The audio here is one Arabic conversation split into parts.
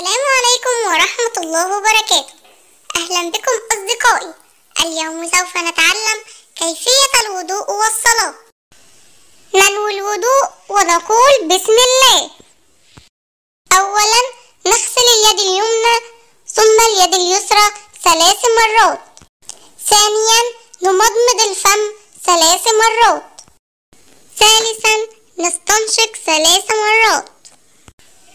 السلام عليكم ورحمة الله وبركاته أهلا بكم أصدقائي اليوم سوف نتعلم كيفية الوضوء والصلاة ننوي الوضوء ونقول بسم الله أولا نغسل اليد اليمنى ثم اليد اليسرى ثلاث مرات ثانيا نمضمض الفم ثلاث مرات ثالثا نستنشق ثلاث مرات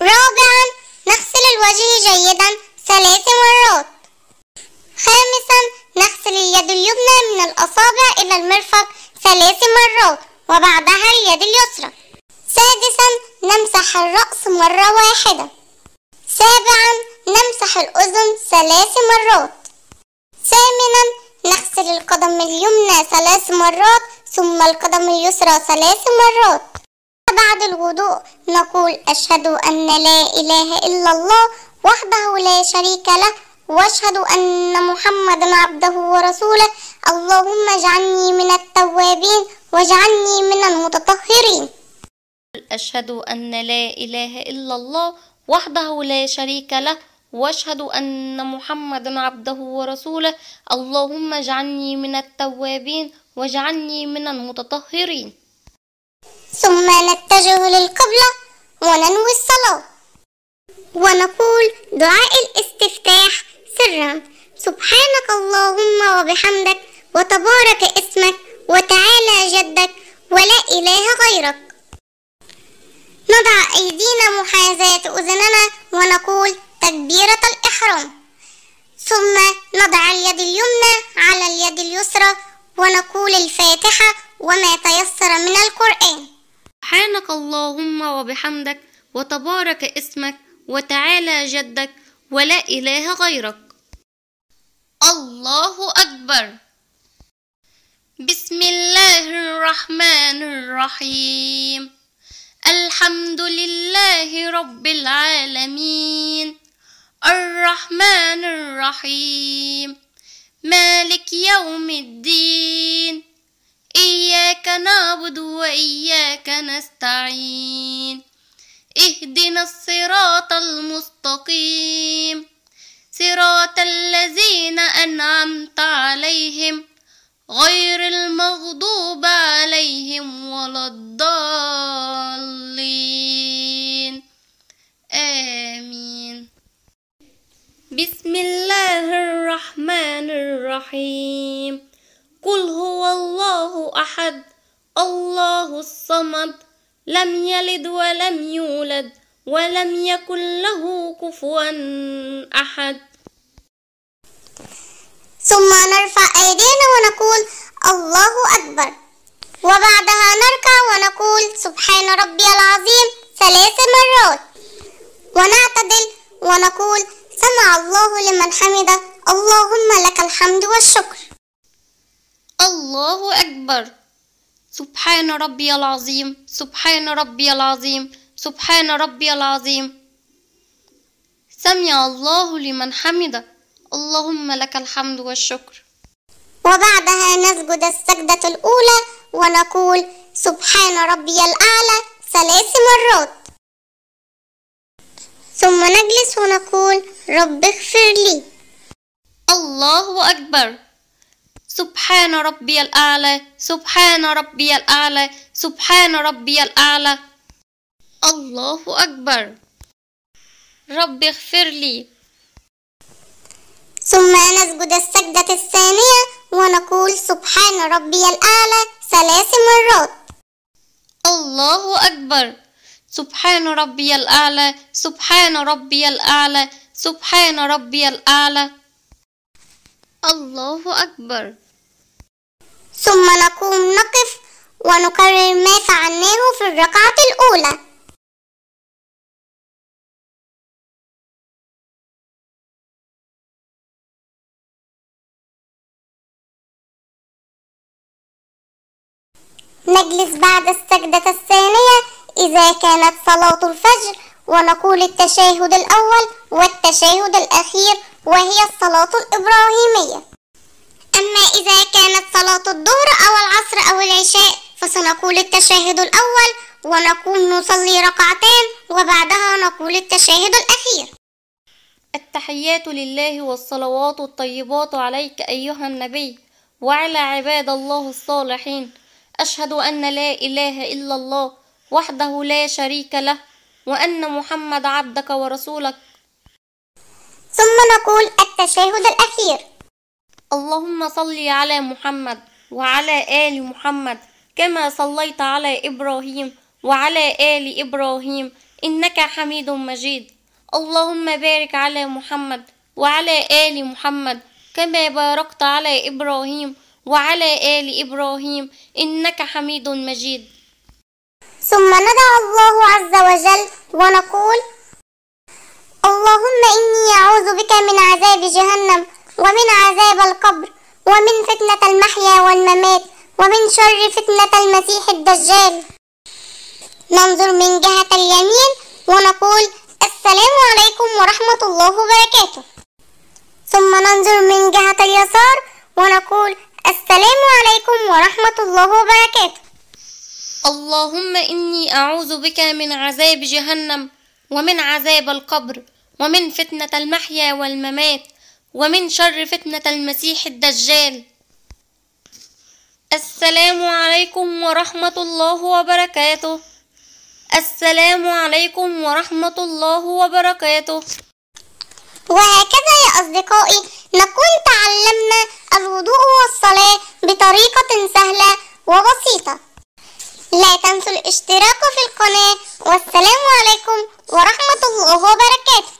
رابعا نغسل الوجه جيدا ثلاث مرات خامسا نغسل اليد اليمنى من الأصابع إلى المرفق ثلاث مرات وبعدها اليد اليسرى سادسا نمسح الرأس مرة واحدة سابعا نمسح الأذن ثلاث مرات ثامنا نغسل القدم اليمنى ثلاث مرات ثم القدم اليسرى ثلاث مرات وبعد الوضوء نقول أشهد أن لا إله إلا الله وحده لا شريك له واشهد أن محمد عبده ورسوله اللهم اجعلني من التوابين واجعلني من المتطهرين أشهد أن لا إله إلا الله وحده لا شريك له واشهد أن محمد عبده ورسوله اللهم اجعلني من التوابين واجعلني من المتطهرين ثم نتجه للقبلة وننوي الصلاة ونقول دعاء الاستفتاح سرا سبحانك اللهم وبحمدك وتبارك اسمك وتعالى جدك ولا إله غيرك نضع أيدينا محاذاة أذننا ونقول تكبيرة الإحرام ثم نضع اليد اليمنى على اليد اليسرى ونقول الفاتحة وما تيسر من القرآن سبحانك اللهم وبحمدك وتبارك اسمك وتعالى جدك ولا إله غيرك الله أكبر بسم الله الرحمن الرحيم الحمد لله رب العالمين الرحمن الرحيم مالك يوم الدين إياك نعبد وإياك نستعين اهدنا الصراط المستقيم صراط الذين أنعمت عليهم غير المغضوب عليهم ولا الضالين آمين بسم الله الرحمن الرحيم قل هو الله أحد الله الصمد لم يلد ولم يولد ولم يكن له كفوا أحد ثم نرفع أيدينا ونقول الله أكبر وبعدها نركع ونقول سبحان ربي العظيم ثلاث مرات ونعتدل ونقول سمع الله لمن حمده اللهم لك الحمد والشكر الله أكبر سبحان ربي العظيم سبحان ربي العظيم سبحان ربي العظيم سمع الله لمن حمده اللهم لك الحمد والشكر وبعدها نسجد السجدة الأولى ونقول سبحان ربي الأعلى ثلاث مرات ثم نجلس ونقول رب اغفر لي الله أكبر سبحان ربي الأعلى سبحان ربي الأعلى سبحان ربي الأعلى الله أكبر رب اغفر لي ثم نسجد السجدة الثانية ونقول سبحان ربي الأعلى ثلاث مرات الله أكبر سبحان ربي الأعلى سبحان ربي الأعلى سبحان ربي الأعلى الله أكبر ثم نقوم نقف ونكرر ما فعلناه في الركعة الأولى نجلس بعد السجدة الثانية إذا كانت صلاة الفجر ونقول التشاهد الأول والتشاهد الأخير وهي الصلاة الإبراهيمية أما إذا كانت وقت الظهر أو العصر أو العشاء فسنقول التشاهد الأول ونقوم نصلي ركعتين وبعدها نقول التشاهد الأخير التحيات لله والصلوات الطيبات عليك أيها النبي وعلى عباد الله الصالحين أشهد أن لا إله إلا الله وحده لا شريك له وأن محمد عبدك ورسولك ثم نقول التشاهد الأخير اللهم صل على محمد وعلى آل محمد كما صليت على إبراهيم وعلى آل إبراهيم إنك حميد مجيد اللهم بارك على محمد وعلى آل محمد كما باركت على إبراهيم وعلى آل إبراهيم إنك حميد مجيد ثم ندع الله عز وجل ونقول اللهم إني أعوذ بك من عذاب جهنم ومن عذاب القبر ومن فتنة المحيا والممات ومن شر فتنة المسيح الدجال ننظر من جهة اليمين ونقول السلام عليكم ورحمة الله وبركاته ثم ننظر من جهة اليسار ونقول السلام عليكم ورحمة الله وبركاته اللهم إني أعوذ بك من عذاب جهنم ومن عذاب القبر ومن فتنة المحيا والممات ومن شر فتنة المسيح الدجال السلام عليكم ورحمة الله وبركاته السلام عليكم ورحمة الله وبركاته وهكذا يا أصدقائي نكون تعلمنا الوضوء والصلاة بطريقة سهلة وبسيطة لا تنسوا الاشتراك في القناة والسلام عليكم ورحمة الله وبركاته